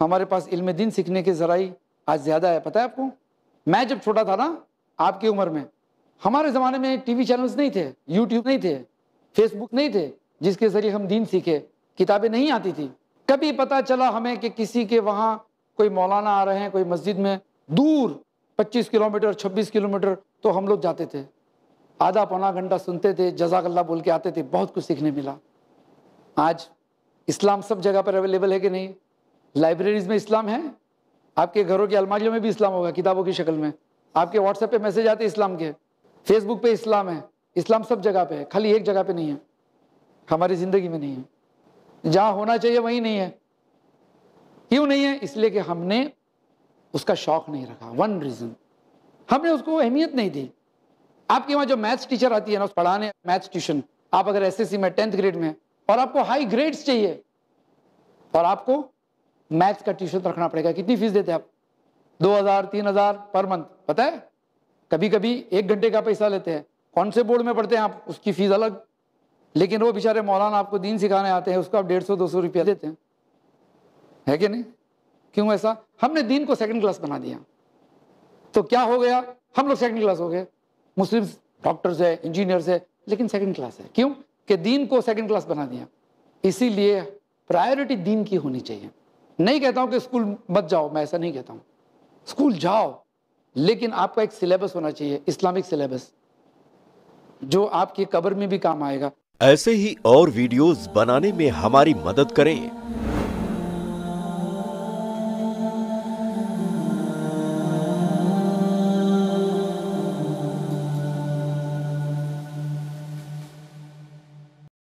हमारे पास इल्म दिन सीखने के ज़राई आज ज़्यादा है पता है आपको मैं जब छोटा था ना आपकी उम्र में हमारे ज़माने में टीवी चैनल्स नहीं थे यूट्यूब नहीं थे फेसबुक नहीं थे जिसके ज़रिए हम दीन सीखे किताबें नहीं आती थी कभी पता चला हमें कि किसी के वहाँ कोई मौलाना आ रहे हैं कोई मस्जिद में दूर 25 किलोमीटर 26 किलोमीटर तो हम लोग जाते थे आधा पौना घंटा सुनते थे जजाकल्ला बोल के आते थे बहुत कुछ सीखने मिला आज इस्लाम सब जगह पर अवेलेबल है कि नहीं लाइब्रेरीज में इस्लाम है आपके घरों की अलमारियों में भी इस्लाम होगा किताबों की शक्ल में आपके व्हाट्सएप पे मैसेज आते इस्लाम के फेसबुक पे इस्लाम है इस्लाम सब जगह पे है खाली एक जगह पे नहीं है हमारी ज़िंदगी में नहीं है जहाँ होना चाहिए वहीं नहीं है क्यों नहीं है इसलिए कि हमने उसका शौक नहीं रखा वन रीज़न हमने उसको अहमियत नहीं दी आपके वहाँ जो मैथ्स टीचर आती है ना उस पढ़ाने मैथ्स ट्यूशन आप अगर एसएससी में टेंथ ग्रेड में और आपको हाई ग्रेड्स चाहिए और आपको मैथ्स का ट्यूशन तो रखना पड़ेगा कितनी फीस देते आप दो हज़ार तीन हज़ार पर मंथ पता है कभी कभी एक घंटे का पैसा लेते हैं कौन से बोर्ड में पढ़ते हैं आप उसकी फ़ीस अलग लेकिन वो बेचारे मौलाना आपको दीन सिखाने आते हैं उसको आप डेढ़ सौ दो सौ रुपया देते हैं है कि नहीं क्यों ऐसा हमने दीन को सेकंड क्लास बना दिया तो क्या हो गया हम लोग सेकंड क्लास हो गए मुस्लिम डॉक्टर्स है इंजीनियर्स है लेकिन सेकंड क्लास है क्यों कि दीन को सेकंड क्लास बना दिया इसीलिए प्रायोरिटी दीन की होनी चाहिए नहीं कहता हूँ कि स्कूल मत जाओ मैं ऐसा नहीं कहता हूँ स्कूल जाओ लेकिन आपका एक सिलेबस होना चाहिए इस्लामिक सिलेबस जो आपकी कब्र में भी काम आएगा ऐसे ही और वीडियोस बनाने में हमारी मदद करें